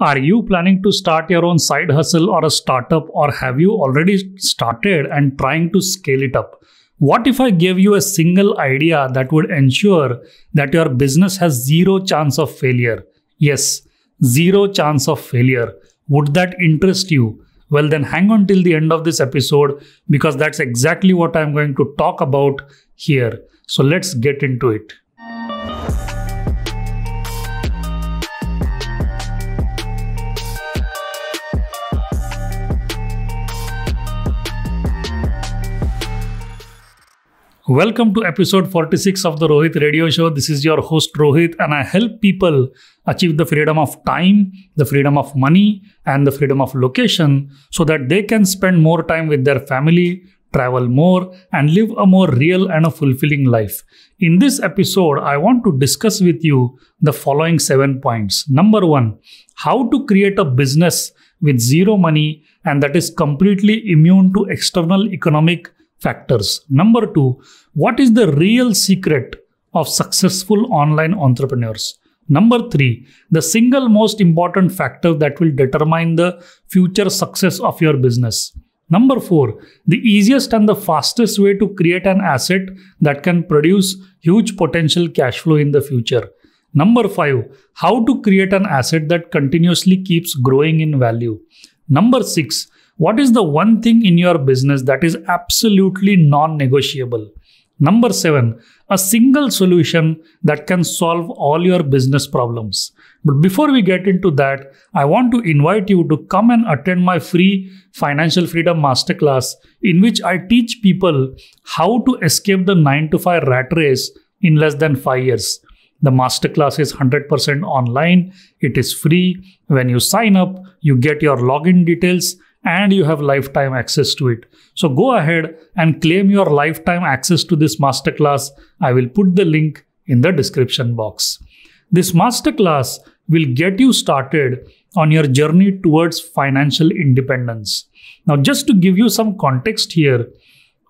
Are you planning to start your own side hustle or a startup, or have you already started and trying to scale it up? What if I gave you a single idea that would ensure that your business has zero chance of failure? Yes, zero chance of failure. Would that interest you? Well, then hang on till the end of this episode because that's exactly what I'm going to talk about here. So let's get into it. Welcome to episode 46 of the Rohit Radio Show. This is your host Rohit, and I help people achieve the freedom of time, the freedom of money, and the freedom of location so that they can spend more time with their family, travel more, and live a more real and a fulfilling life. In this episode, I want to discuss with you the following seven points. Number one, how to create a business with zero money and that is completely immune to external economic factors. Number two, what is the real secret of successful online entrepreneurs? Number three, the single most important factor that will determine the future success of your business. Number four, the easiest and the fastest way to create an asset that can produce huge potential cash flow in the future. Number five, how to create an asset that continuously keeps growing in value. Number six, what is the one thing in your business that is absolutely non negotiable? Number seven, a single solution that can solve all your business problems. But before we get into that, I want to invite you to come and attend my free financial freedom masterclass, in which I teach people how to escape the 9 to 5 rat race in less than 5 years. The masterclass is 100% online, it is free. When you sign up, you get your login details and you have lifetime access to it. So go ahead and claim your lifetime access to this masterclass. I will put the link in the description box. This masterclass will get you started on your journey towards financial independence. Now, just to give you some context here,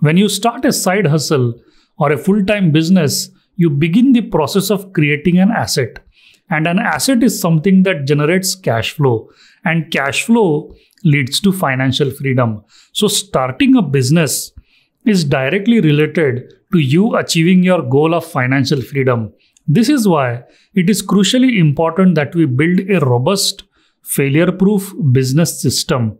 when you start a side hustle or a full time business, you begin the process of creating an asset. And an asset is something that generates cash flow and cash flow leads to financial freedom. So, starting a business is directly related to you achieving your goal of financial freedom. This is why it is crucially important that we build a robust, failure proof business system.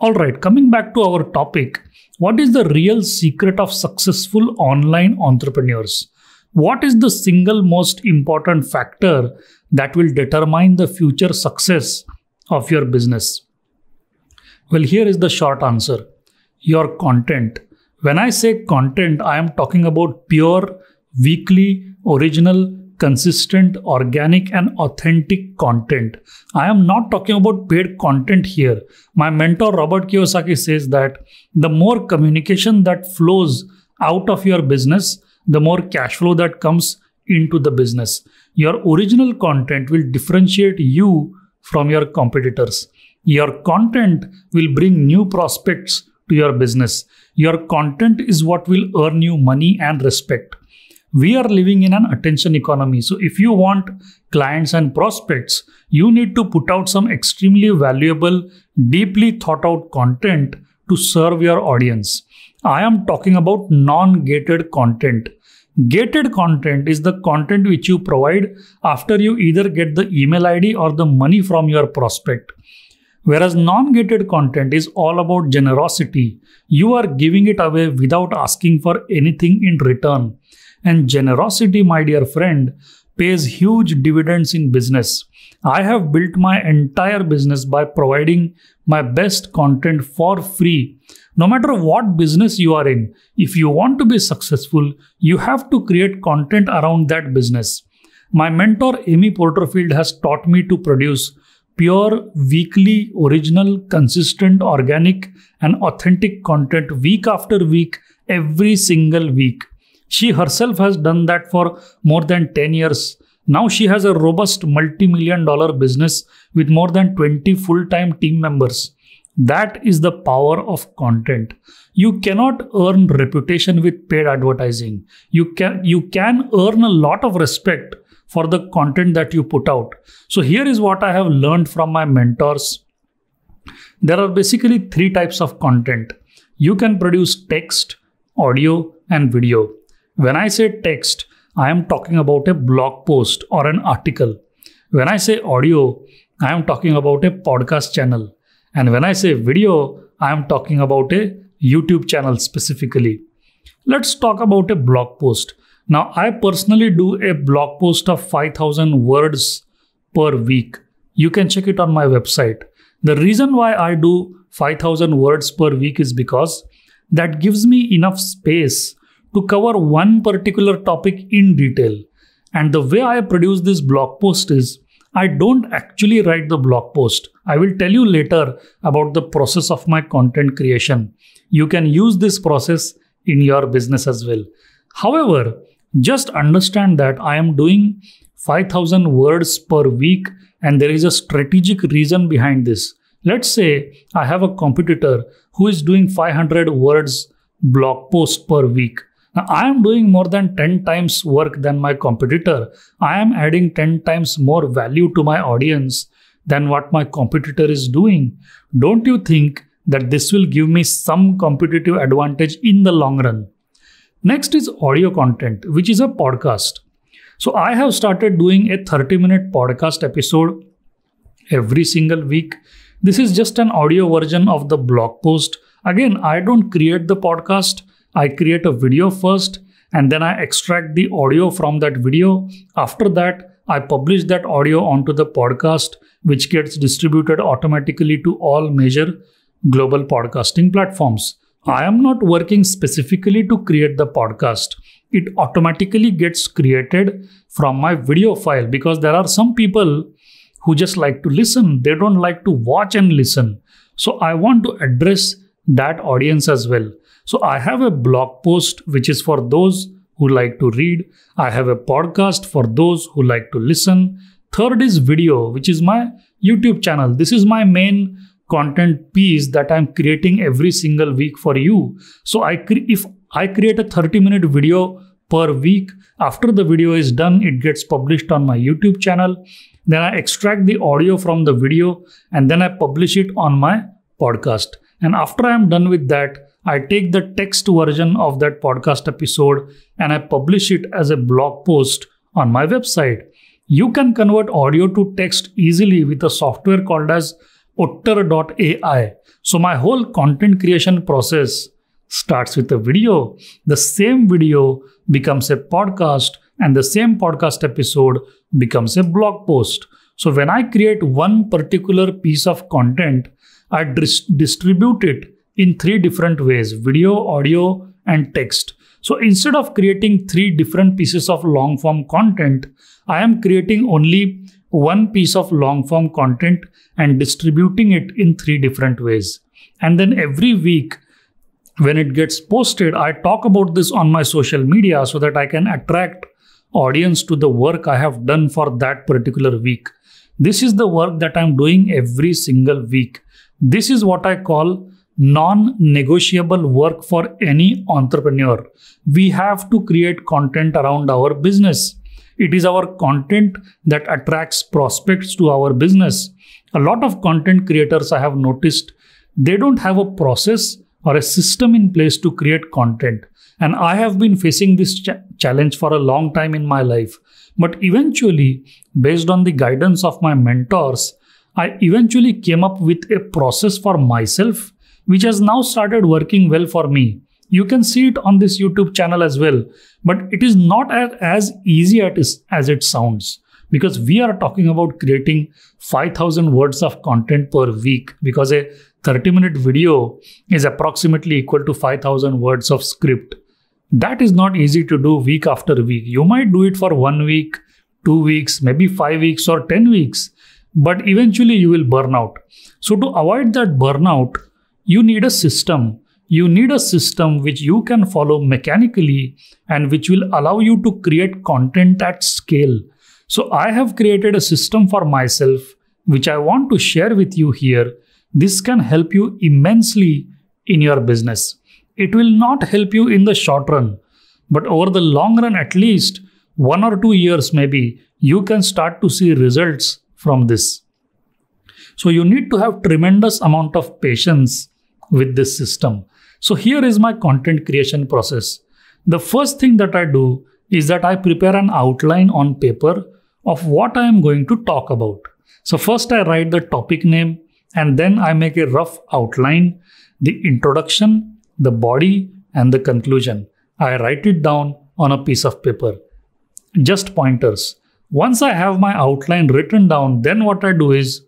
All right, coming back to our topic, what is the real secret of successful online entrepreneurs? What is the single most important factor that will determine the future success of your business? Well, here is the short answer your content. When I say content, I am talking about pure, weekly, original, consistent, organic, and authentic content. I am not talking about paid content here. My mentor Robert Kiyosaki says that the more communication that flows out of your business, the more cash flow that comes into the business. Your original content will differentiate you from your competitors. Your content will bring new prospects to your business. Your content is what will earn you money and respect. We are living in an attention economy. So, if you want clients and prospects, you need to put out some extremely valuable, deeply thought out content to serve your audience. I am talking about non gated content. Gated content is the content which you provide after you either get the email ID or the money from your prospect. Whereas non gated content is all about generosity. You are giving it away without asking for anything in return. And generosity, my dear friend, pays huge dividends in business. I have built my entire business by providing my best content for free. No matter what business you are in, if you want to be successful, you have to create content around that business. My mentor Amy Porterfield has taught me to produce pure, weekly, original, consistent, organic, and authentic content week after week, every single week. She herself has done that for more than 10 years now she has a robust multi million dollar business with more than 20 full time team members. That is the power of content. You cannot earn reputation with paid advertising. You can, you can earn a lot of respect for the content that you put out. So, here is what I have learned from my mentors. There are basically three types of content you can produce text, audio, and video. When I say text, I am talking about a blog post or an article. When I say audio, I am talking about a podcast channel. And when I say video, I am talking about a YouTube channel specifically. Let's talk about a blog post. Now, I personally do a blog post of 5000 words per week. You can check it on my website. The reason why I do 5000 words per week is because that gives me enough space to cover one particular topic in detail. And the way I produce this blog post is I don't actually write the blog post. I will tell you later about the process of my content creation. You can use this process in your business as well. However, just understand that I am doing 5000 words per week and there is a strategic reason behind this. Let's say I have a competitor who is doing 500 words blog post per week. Now, I am doing more than 10 times work than my competitor. I am adding 10 times more value to my audience than what my competitor is doing. Don't you think that this will give me some competitive advantage in the long run? Next is audio content, which is a podcast. So, I have started doing a 30 minute podcast episode every single week. This is just an audio version of the blog post. Again, I don't create the podcast. I create a video first and then I extract the audio from that video. After that, I publish that audio onto the podcast, which gets distributed automatically to all major global podcasting platforms. I am not working specifically to create the podcast. It automatically gets created from my video file because there are some people who just like to listen. They don't like to watch and listen. So I want to address that audience as well. So I have a blog post which is for those who like to read. I have a podcast for those who like to listen. Third is video, which is my YouTube channel. This is my main content piece that I'm creating every single week for you. So I cre- if I create a 30 minute video per week. After the video is done, it gets published on my YouTube channel. Then I extract the audio from the video and then I publish it on my podcast. And after I'm done with that, I take the text version of that podcast episode and I publish it as a blog post on my website. You can convert audio to text easily with a software called as otter.ai. So my whole content creation process starts with a video. The same video becomes a podcast and the same podcast episode becomes a blog post. So when I create one particular piece of content, I dis- distribute it in three different ways video, audio, and text. So instead of creating three different pieces of long form content, I am creating only one piece of long form content and distributing it in three different ways. And then every week, when it gets posted, I talk about this on my social media so that I can attract audience to the work I have done for that particular week. This is the work that I'm doing every single week. This is what I call non negotiable work for any entrepreneur. We have to create content around our business. It is our content that attracts prospects to our business. A lot of content creators I have noticed, they don't have a process or a system in place to create content. And I have been facing this ch- challenge for a long time in my life. But eventually, based on the guidance of my mentors, I eventually came up with a process for myself which has now started working well for me. You can see it on this YouTube channel as well, but it is not as easy as it sounds because we are talking about creating 5000 words of content per week because a 30 minute video is approximately equal to 5000 words of script. That is not easy to do week after week. You might do it for one week, two weeks, maybe five weeks or 10 weeks, but eventually you will burn out. So, to avoid that burnout, you need a system. You need a system which you can follow mechanically and which will allow you to create content at scale. So I have created a system for myself, which I want to share with you here. This can help you immensely in your business. It will not help you in the short run, but over the long run, at least one or two years, maybe you can start to see results from this. So you need to have tremendous amount of patience with this system. So here is my content creation process. The first thing that I do is that I prepare an outline on paper of what I am going to talk about. So first I write the topic name and then I make a rough outline, the introduction, the body and the conclusion. I write it down on a piece of paper. Just pointers. Once I have my outline written down, then what I do is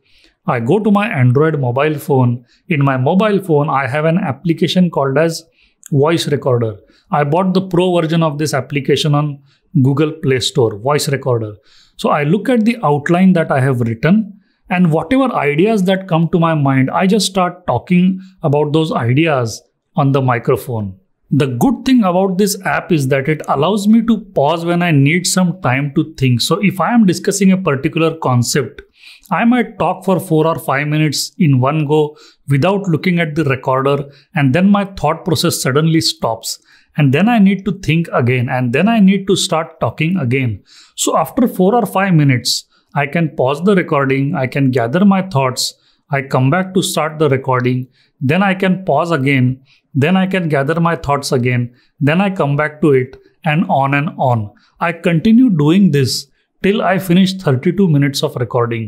I go to my Android mobile phone. In my mobile phone, I have an application called as Voice Recorder. I bought the pro version of this application on Google Play Store, Voice Recorder. So I look at the outline that I have written and whatever ideas that come to my mind, I just start talking about those ideas on the microphone. The good thing about this app is that it allows me to pause when I need some time to think. So if I am discussing a particular concept, I might talk for 4 or 5 minutes in one go without looking at the recorder, and then my thought process suddenly stops. And then I need to think again, and then I need to start talking again. So, after 4 or 5 minutes, I can pause the recording, I can gather my thoughts, I come back to start the recording, then I can pause again, then I can gather my thoughts again, then I come back to it, and on and on. I continue doing this till I finished 32 minutes of recording.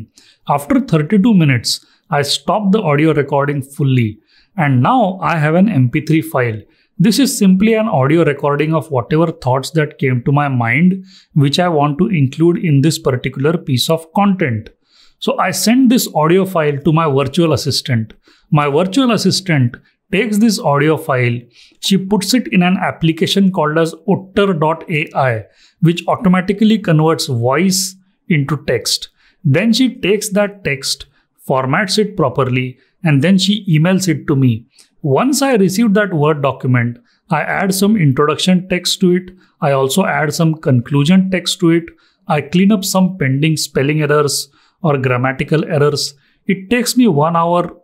After 32 minutes, I stopped the audio recording fully and now I have an MP3 file. This is simply an audio recording of whatever thoughts that came to my mind, which I want to include in this particular piece of content. So I send this audio file to my virtual assistant. My virtual assistant takes this audio file, she puts it in an application called as otter.ai, which automatically converts voice into text. Then she takes that text, formats it properly, and then she emails it to me. Once I receive that Word document, I add some introduction text to it. I also add some conclusion text to it. I clean up some pending spelling errors or grammatical errors. It takes me one hour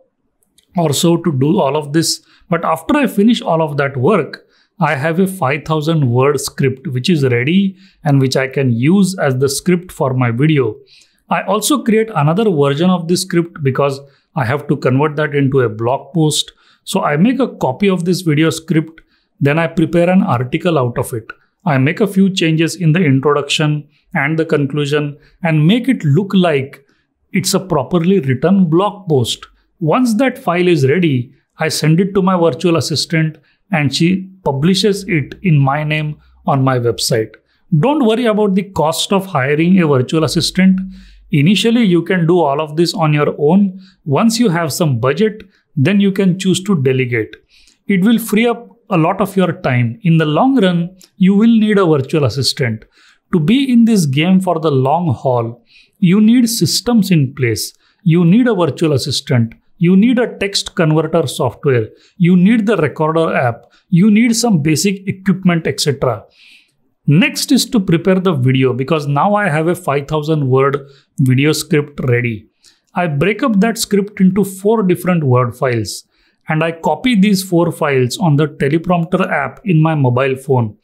or so to do all of this. But after I finish all of that work, I have a 5000 word script which is ready and which I can use as the script for my video. I also create another version of this script because I have to convert that into a blog post. So I make a copy of this video script, then I prepare an article out of it. I make a few changes in the introduction and the conclusion and make it look like it's a properly written blog post. Once that file is ready, I send it to my virtual assistant and she publishes it in my name on my website. Don't worry about the cost of hiring a virtual assistant. Initially, you can do all of this on your own. Once you have some budget, then you can choose to delegate. It will free up a lot of your time. In the long run, you will need a virtual assistant. To be in this game for the long haul, you need systems in place. You need a virtual assistant you need a text converter software, you need the recorder app, you need some basic equipment, etc. Next is to prepare the video because now I have a 5000 word video script ready. I break up that script into four different word files and I copy these four files on the teleprompter app in my mobile phone.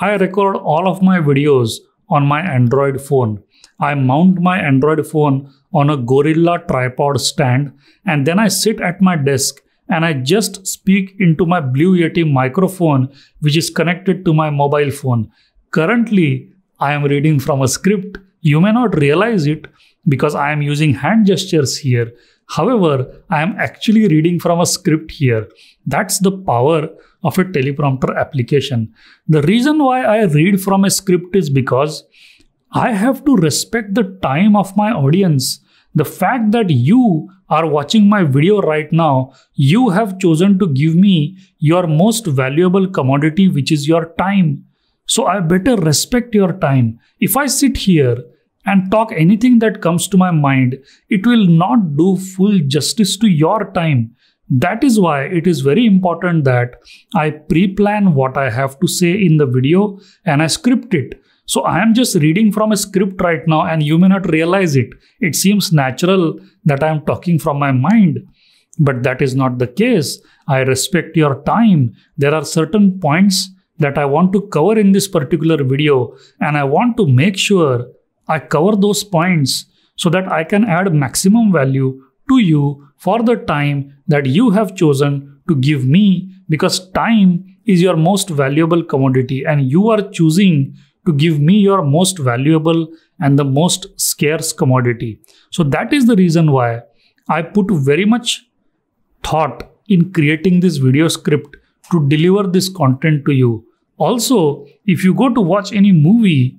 I record all of my videos on my Android phone. I mount my Android phone on a Gorilla tripod stand and then I sit at my desk and I just speak into my Blue Yeti microphone which is connected to my mobile phone. Currently, I am reading from a script. You may not realize it because I am using hand gestures here. However, I am actually reading from a script here. That's the power of a teleprompter application. The reason why I read from a script is because I have to respect the time of my audience. The fact that you are watching my video right now, you have chosen to give me your most valuable commodity, which is your time. So I better respect your time. If I sit here and talk anything that comes to my mind, it will not do full justice to your time. That is why it is very important that I pre plan what I have to say in the video and I script it so I am just reading from a script right now and you may not realize it. It seems natural that I am talking from my mind, but that is not the case. I respect your time. There are certain points that I want to cover in this particular video and I want to make sure I cover those points so that I can add maximum value to you for the time that you have chosen to give me because time is your most valuable commodity and you are choosing to give me your most valuable and the most scarce commodity. So that is the reason why I put very much thought in creating this video script to deliver this content to you. Also, if you go to watch any movie,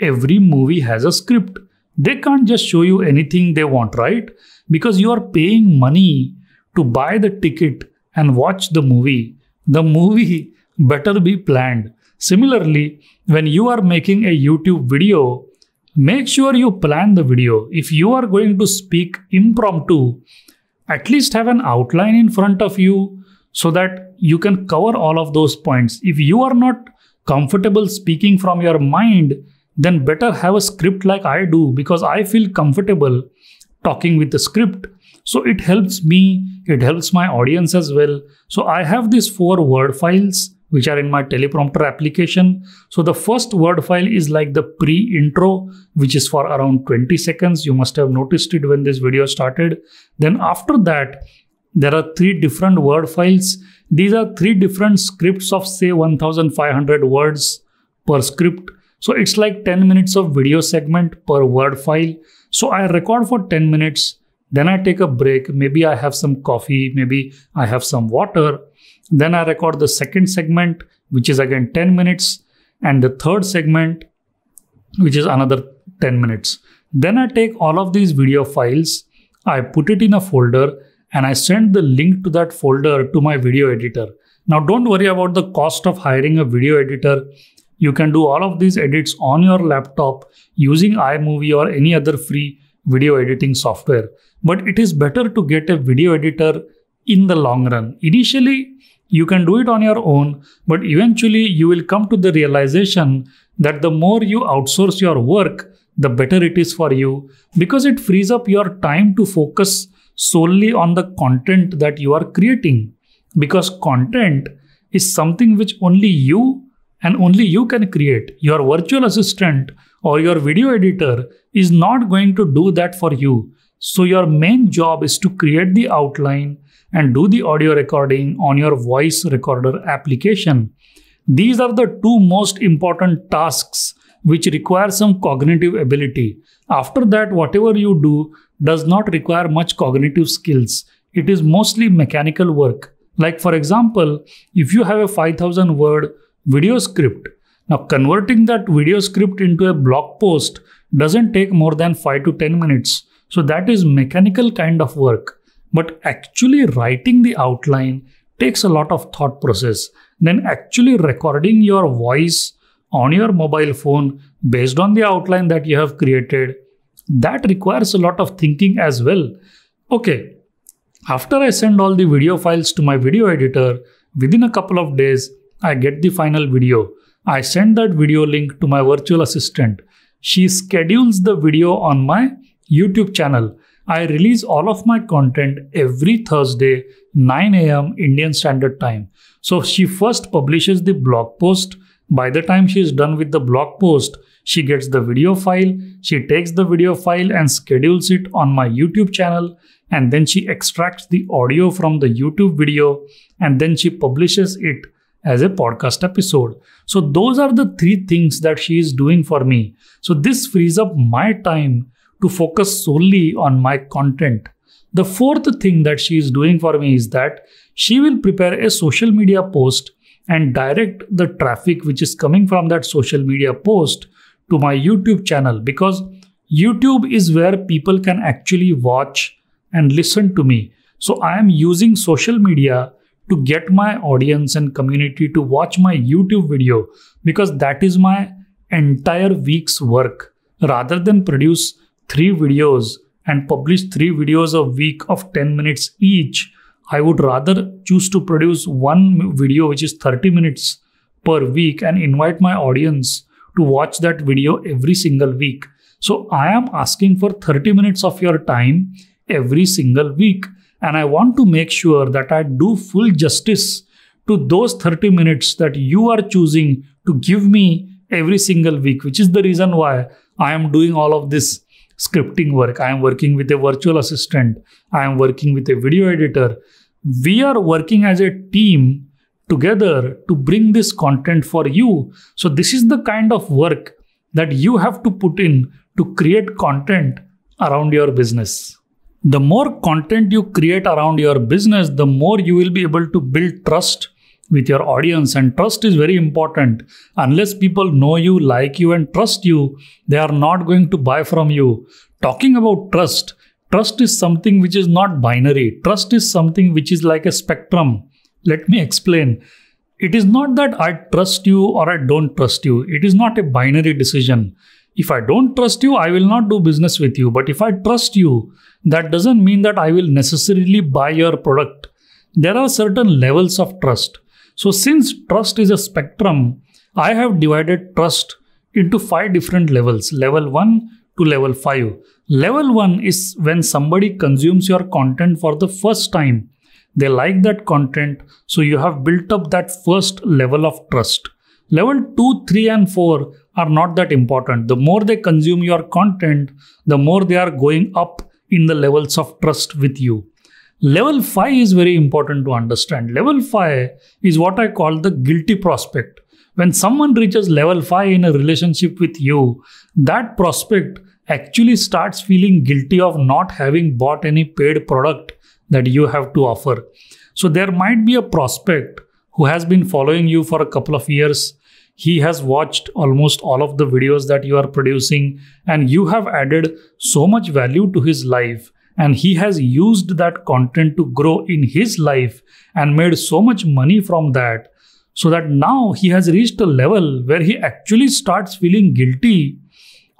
every movie has a script. They can't just show you anything they want, right? Because you are paying money to buy the ticket and watch the movie. The movie better be planned. Similarly, when you are making a YouTube video, make sure you plan the video. If you are going to speak impromptu, at least have an outline in front of you so that you can cover all of those points. If you are not comfortable speaking from your mind, then better have a script like I do because I feel comfortable talking with the script. So it helps me, it helps my audience as well. So I have these four word files which are in my teleprompter application. So the first word file is like the pre-intro, which is for around 20 seconds. You must have noticed it when this video started. Then after that, there are three different word files. These are three different scripts of say 1500 words per script. So it's like 10 minutes of video segment per word file. So I record for 10 minutes, then I take a break. Maybe I have some coffee, maybe I have some water then I record the second segment, which is again 10 minutes, and the third segment, which is another 10 minutes. Then I take all of these video files, I put it in a folder, and I send the link to that folder to my video editor. Now, don't worry about the cost of hiring a video editor. You can do all of these edits on your laptop using iMovie or any other free video editing software. But it is better to get a video editor in the long run. Initially, you can do it on your own, but eventually you will come to the realization that the more you outsource your work, the better it is for you because it frees up your time to focus solely on the content that you are creating. Because content is something which only you and only you can create. Your virtual assistant or your video editor is not going to do that for you. So, your main job is to create the outline and do the audio recording on your voice recorder application. These are the two most important tasks which require some cognitive ability. After that, whatever you do does not require much cognitive skills. It is mostly mechanical work. Like, for example, if you have a 5000 word video script, now converting that video script into a blog post doesn't take more than 5 to 10 minutes. So that is mechanical kind of work. But actually writing the outline takes a lot of thought process. Then actually recording your voice on your mobile phone based on the outline that you have created, that requires a lot of thinking as well. Okay, after I send all the video files to my video editor, within a couple of days, I get the final video. I send that video link to my virtual assistant. She schedules the video on my YouTube channel. I release all of my content every Thursday, 9 a.m. Indian Standard Time. So she first publishes the blog post. By the time she is done with the blog post, she gets the video file, she takes the video file and schedules it on my YouTube channel, and then she extracts the audio from the YouTube video and then she publishes it as a podcast episode. So, those are the three things that she is doing for me. So, this frees up my time to focus solely on my content. The fourth thing that she is doing for me is that she will prepare a social media post and direct the traffic which is coming from that social media post to my YouTube channel because YouTube is where people can actually watch and listen to me. So I am using social media to get my audience and community to watch my YouTube video because that is my entire week's work rather than produce three videos and publish three videos a week of 10 minutes each, I would rather choose to produce one video which is 30 minutes per week and invite my audience to watch that video every single week. So I am asking for 30 minutes of your time every single week. And I want to make sure that I do full justice to those 30 minutes that you are choosing to give me every single week, which is the reason why I am doing all of this scripting work, I am working with a virtual assistant, I am working with a video editor. We are working as a team together to bring this content for you. So, this is the kind of work that you have to put in to create content around your business. The more content you create around your business, the more you will be able to build trust with your audience and trust is very important unless people know you like you and trust you they are not going to buy from you talking about trust trust is something which is not binary trust is something which is like a spectrum let me explain it is not that i trust you or i don't trust you it is not a binary decision if i don't trust you i will not do business with you but if i trust you that doesn't mean that i will necessarily buy your product there are certain levels of trust so since trust is a spectrum, I have divided trust into five different levels, level 1 to level 5. Level 1 is when somebody consumes your content for the first time. They like that content, so you have built up that first level of trust. Level 2, 3, and 4 are not that important. The more they consume your content, the more they are going up in the levels of trust with you. Level 5 is very important to understand. Level 5 is what I call the guilty prospect. When someone reaches level 5 in a relationship with you, that prospect actually starts feeling guilty of not having bought any paid product that you have to offer. So there might be a prospect who has been following you for a couple of years. He has watched almost all of the videos that you are producing, and you have added so much value to his life and he has used that content to grow in his life and made so much money from that so that now he has reached a level where he actually starts feeling guilty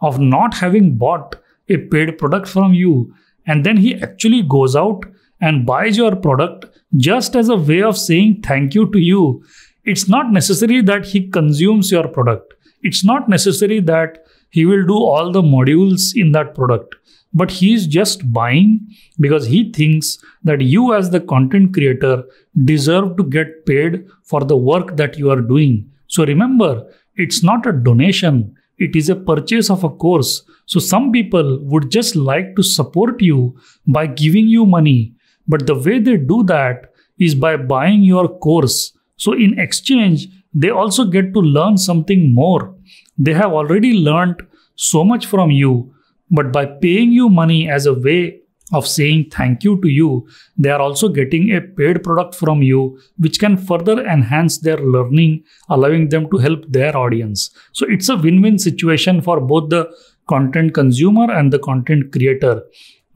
of not having bought a paid product from you and then he actually goes out and buys your product just as a way of saying thank you to you it's not necessary that he consumes your product it's not necessary that he will do all the modules in that product but he is just buying because he thinks that you as the content creator deserve to get paid for the work that you are doing so remember it's not a donation it is a purchase of a course so some people would just like to support you by giving you money but the way they do that is by buying your course so in exchange they also get to learn something more they have already learned so much from you, but by paying you money as a way of saying thank you to you, they are also getting a paid product from you, which can further enhance their learning, allowing them to help their audience. So it's a win win situation for both the content consumer and the content creator.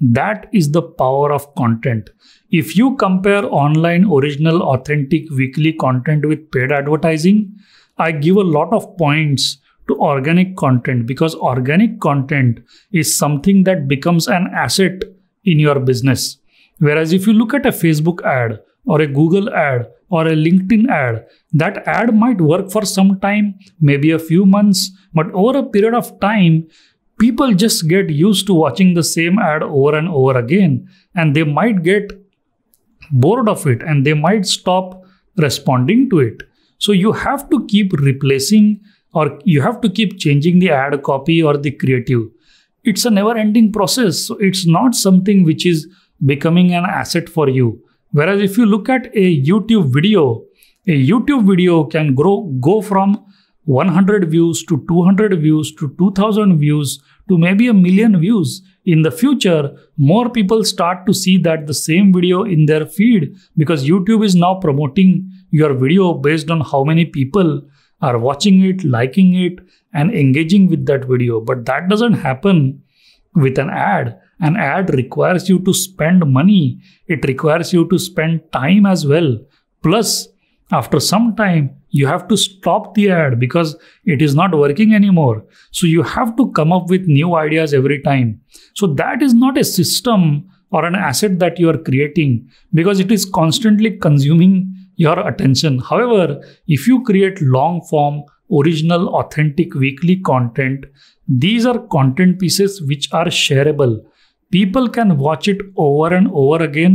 That is the power of content. If you compare online, original, authentic, weekly content with paid advertising, I give a lot of points to organic content because organic content is something that becomes an asset in your business. Whereas if you look at a Facebook ad or a Google ad or a LinkedIn ad, that ad might work for some time, maybe a few months, but over a period of time, people just get used to watching the same ad over and over again and they might get bored of it and they might stop responding to it. So you have to keep replacing or you have to keep changing the ad copy or the creative it's a never ending process so it's not something which is becoming an asset for you whereas if you look at a youtube video a youtube video can grow go from 100 views to 200 views to 2000 views to maybe a million views in the future more people start to see that the same video in their feed because youtube is now promoting your video based on how many people are watching it, liking it, and engaging with that video. But that doesn't happen with an ad. An ad requires you to spend money, it requires you to spend time as well. Plus, after some time, you have to stop the ad because it is not working anymore. So, you have to come up with new ideas every time. So, that is not a system or an asset that you are creating because it is constantly consuming your attention. However, if you create long form, original, authentic weekly content, these are content pieces which are shareable. People can watch it over and over again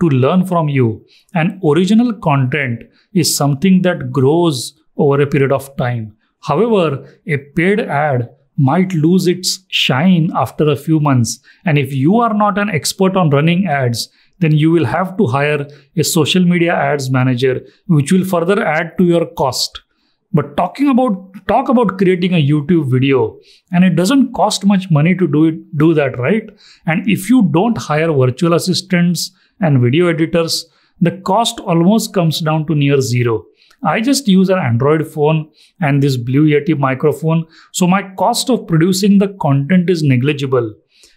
to learn from you. And original content is something that grows over a period of time. However, a paid ad might lose its shine after a few months. And if you are not an expert on running ads, then you will have to hire a social media ads manager, which will further add to your cost. But talking about talk about creating a YouTube video, and it doesn't cost much money to do it, do that, right? And if you don't hire virtual assistants and video editors, the cost almost comes down to near zero. I just use an Android phone and this Blue Yeti microphone, so my cost of producing the content is negligible.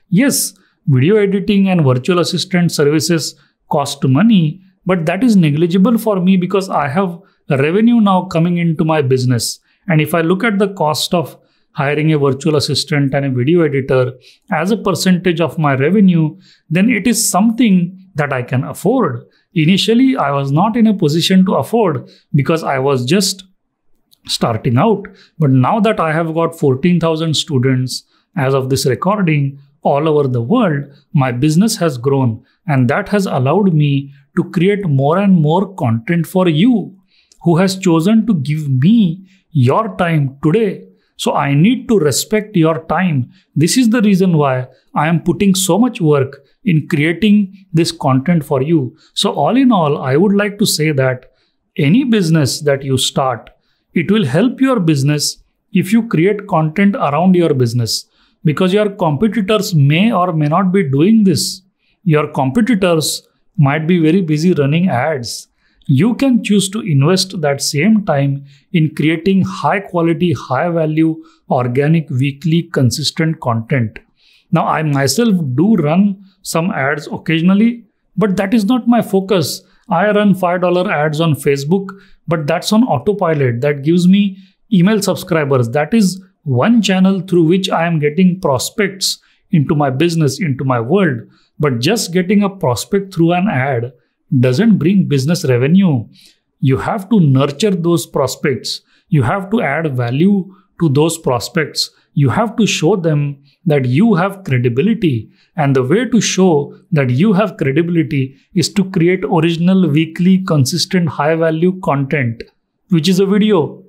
Yes, Video editing and virtual assistant services cost money, but that is negligible for me because I have revenue now coming into my business. And if I look at the cost of hiring a virtual assistant and a video editor as a percentage of my revenue, then it is something that I can afford. Initially, I was not in a position to afford because I was just starting out. But now that I have got 14,000 students as of this recording, all over the world, my business has grown, and that has allowed me to create more and more content for you who has chosen to give me your time today. So I need to respect your time. This is the reason why I am putting so much work in creating this content for you. So, all in all, I would like to say that any business that you start, it will help your business if you create content around your business because your competitors may or may not be doing this. Your competitors might be very busy running ads. You can choose to invest that same time in creating high quality, high value, organic, weekly, consistent content. Now, I myself do run some ads occasionally, but that is not my focus. I run $5 ads on Facebook, but that's on autopilot. That gives me email subscribers. That is one channel through which I am getting prospects into my business, into my world. But just getting a prospect through an ad doesn't bring business revenue. You have to nurture those prospects. You have to add value to those prospects. You have to show them that you have credibility. And the way to show that you have credibility is to create original, weekly, consistent, high value content, which is a video,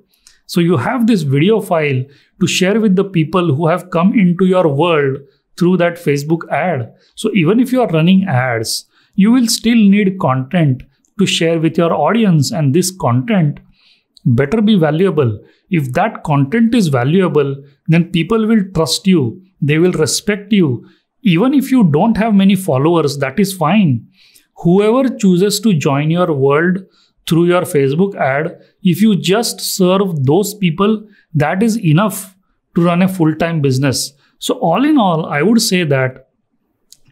so you have this video file to share with the people who have come into your world through that Facebook ad. So even if you are running ads, you will still need content to share with your audience and this content better be valuable. If that content is valuable, then people will trust you. They will respect you. Even if you don't have many followers, that is fine. Whoever chooses to join your world through your Facebook ad, if you just serve those people, that is enough to run a full time business. So, all in all, I would say that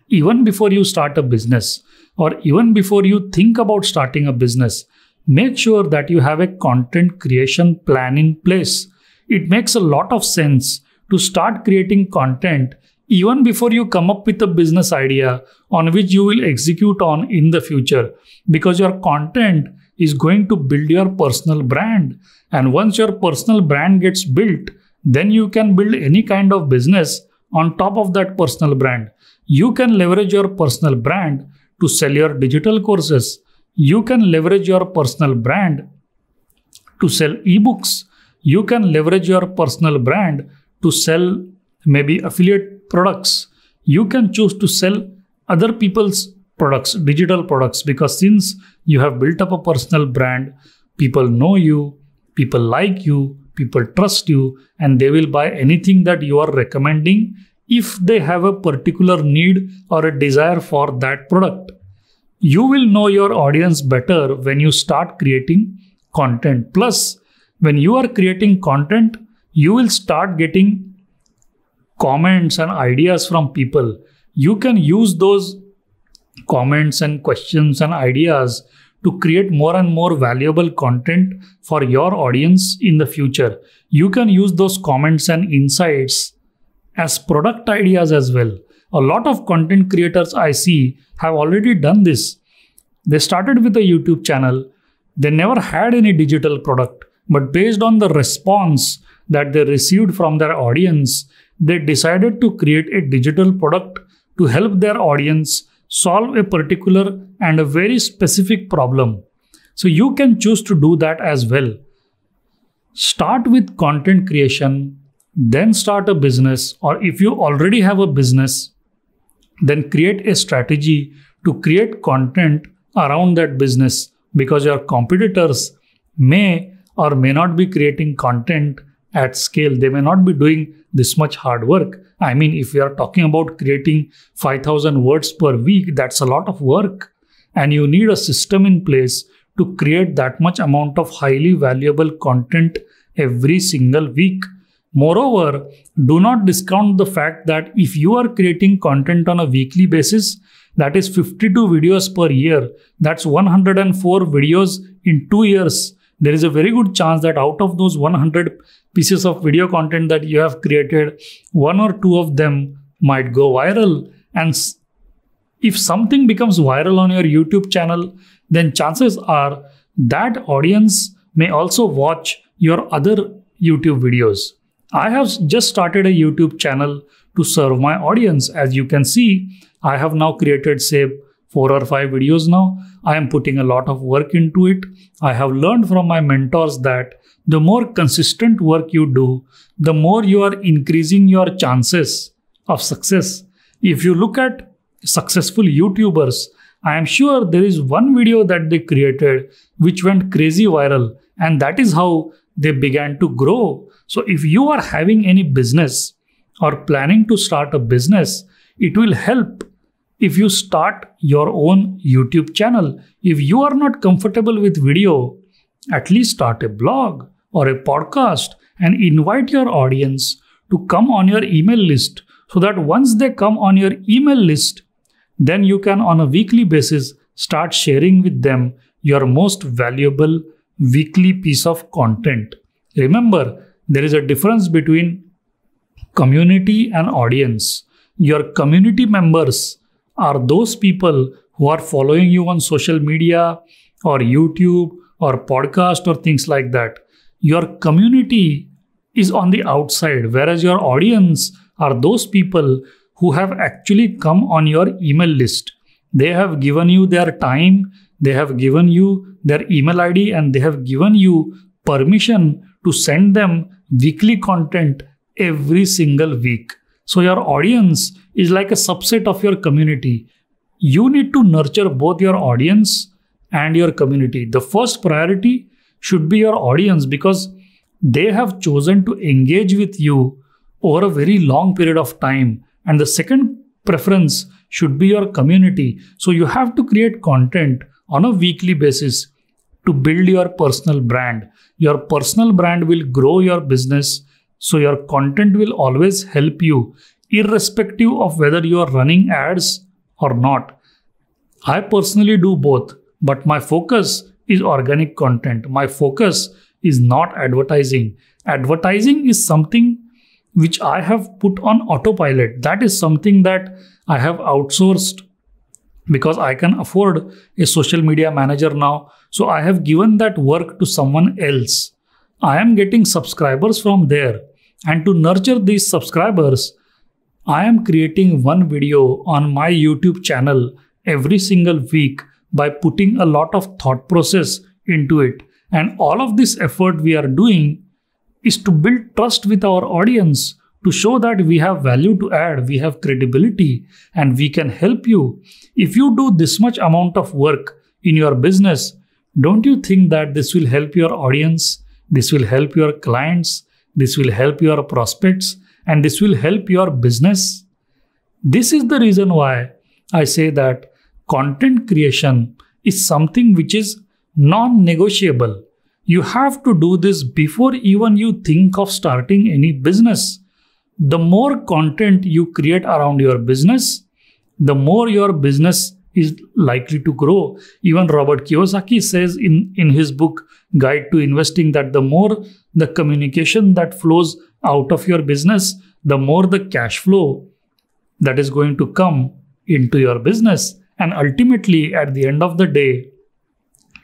even before you start a business or even before you think about starting a business, make sure that you have a content creation plan in place. It makes a lot of sense to start creating content even before you come up with a business idea on which you will execute on in the future because your content is going to build your personal brand. And once your personal brand gets built, then you can build any kind of business on top of that personal brand. You can leverage your personal brand to sell your digital courses. You can leverage your personal brand to sell ebooks. You can leverage your personal brand to sell maybe affiliate products. You can choose to sell other people's products, digital products, because since you have built up a personal brand, people know you, people like you, people trust you, and they will buy anything that you are recommending if they have a particular need or a desire for that product. You will know your audience better when you start creating content. Plus, when you are creating content, you will start getting comments and ideas from people. You can use those comments and questions and ideas to create more and more valuable content for your audience in the future. You can use those comments and insights as product ideas as well. A lot of content creators I see have already done this. They started with a YouTube channel, they never had any digital product, but based on the response that they received from their audience, they decided to create a digital product to help their audience solve a particular and a very specific problem. So you can choose to do that as well. Start with content creation, then start a business, or if you already have a business, then create a strategy to create content around that business because your competitors may or may not be creating content at scale. They may not be doing this much hard work. I mean, if we are talking about creating 5,000 words per week, that's a lot of work. And you need a system in place to create that much amount of highly valuable content every single week. Moreover, do not discount the fact that if you are creating content on a weekly basis, that is 52 videos per year, that's 104 videos in two years. There is a very good chance that out of those 100 pieces of video content that you have created, one or two of them might go viral. And if something becomes viral on your YouTube channel, then chances are that audience may also watch your other YouTube videos. I have just started a YouTube channel to serve my audience. As you can see, I have now created, say, four or five videos now. I am putting a lot of work into it. I have learned from my mentors that the more consistent work you do, the more you are increasing your chances of success. If you look at successful YouTubers, I am sure there is one video that they created which went crazy viral, and that is how they began to grow. So, if you are having any business or planning to start a business, it will help if you start your own YouTube channel. If you are not comfortable with video, at least start a blog or a podcast and invite your audience to come on your email list so that once they come on your email list, then you can on a weekly basis start sharing with them your most valuable weekly piece of content. Remember, there is a difference between community and audience. Your community members are those people who are following you on social media or YouTube or podcast or things like that. Your community is on the outside, whereas your audience are those people who have actually come on your email list. They have given you their time, they have given you their email ID, and they have given you permission to send them weekly content every single week. So your audience is like a subset of your community. You need to nurture both your audience and your community. The first priority should be your audience because they have chosen to engage with you over a very long period of time. And the second preference should be your community. So you have to create content on a weekly basis to build your personal brand. Your personal brand will grow your business so your content will always help you irrespective of whether you are running ads or not. I personally do both, but my focus is organic content. My focus is not advertising. Advertising is something which I have put on autopilot. That is something that I have outsourced because I can afford a social media manager now. So I have given that work to someone else. I am getting subscribers from there. And to nurture these subscribers, I am creating one video on my YouTube channel every single week by putting a lot of thought process into it. And all of this effort we are doing is to build trust with our audience to show that we have value to add, we have credibility, and we can help you. If you do this much amount of work in your business, don't you think that this will help your audience? This will help your clients? This will help your prospects and this will help your business. This is the reason why I say that content creation is something which is non negotiable. You have to do this before even you think of starting any business. The more content you create around your business, the more your business is likely to grow. Even Robert Kiyosaki says in, in his book Guide to Investing that the more the communication that flows out of your business, the more the cash flow that is going to come into your business. And ultimately, at the end of the day,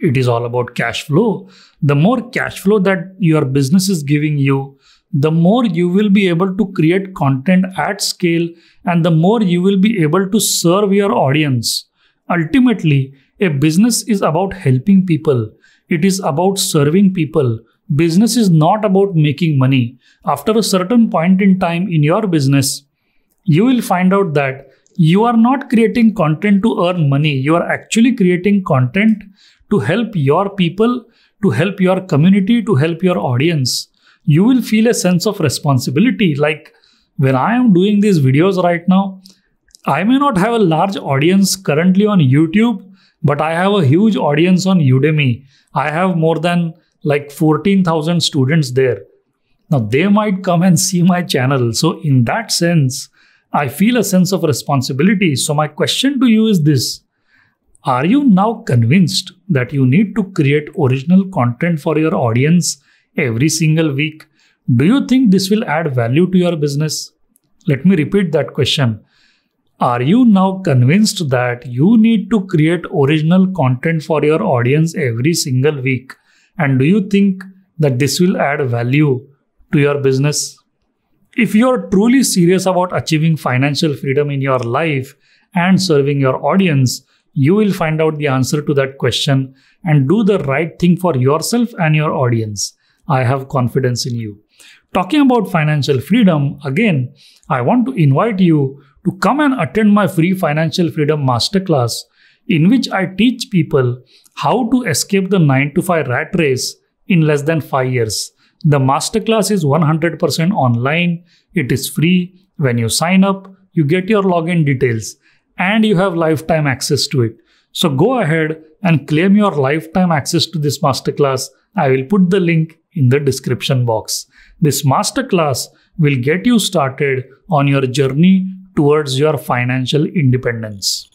it is all about cash flow. The more cash flow that your business is giving you, the more you will be able to create content at scale and the more you will be able to serve your audience. Ultimately, a business is about helping people. It is about serving people. Business is not about making money. After a certain point in time in your business, you will find out that you are not creating content to earn money. You are actually creating content to help your people, to help your community, to help your audience. You will feel a sense of responsibility. Like when I am doing these videos right now, I may not have a large audience currently on YouTube, but I have a huge audience on Udemy. I have more than like 14,000 students there. Now, they might come and see my channel. So, in that sense, I feel a sense of responsibility. So, my question to you is this Are you now convinced that you need to create original content for your audience every single week? Do you think this will add value to your business? Let me repeat that question. Are you now convinced that you need to create original content for your audience every single week? And do you think that this will add value to your business? If you're truly serious about achieving financial freedom in your life and serving your audience, you will find out the answer to that question and do the right thing for yourself and your audience. I have confidence in you. Talking about financial freedom, again, I want to invite you to come and attend my free financial freedom masterclass, in which I teach people how to escape the 9 to 5 rat race in less than 5 years. The masterclass is 100% online, it is free. When you sign up, you get your login details and you have lifetime access to it. So go ahead and claim your lifetime access to this masterclass. I will put the link in the description box. This masterclass will get you started on your journey towards your financial independence.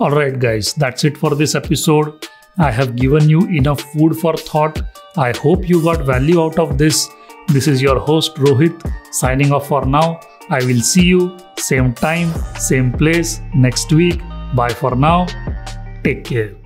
Alright, guys, that's it for this episode. I have given you enough food for thought. I hope you got value out of this. This is your host Rohit signing off for now. I will see you same time, same place next week. Bye for now. Take care.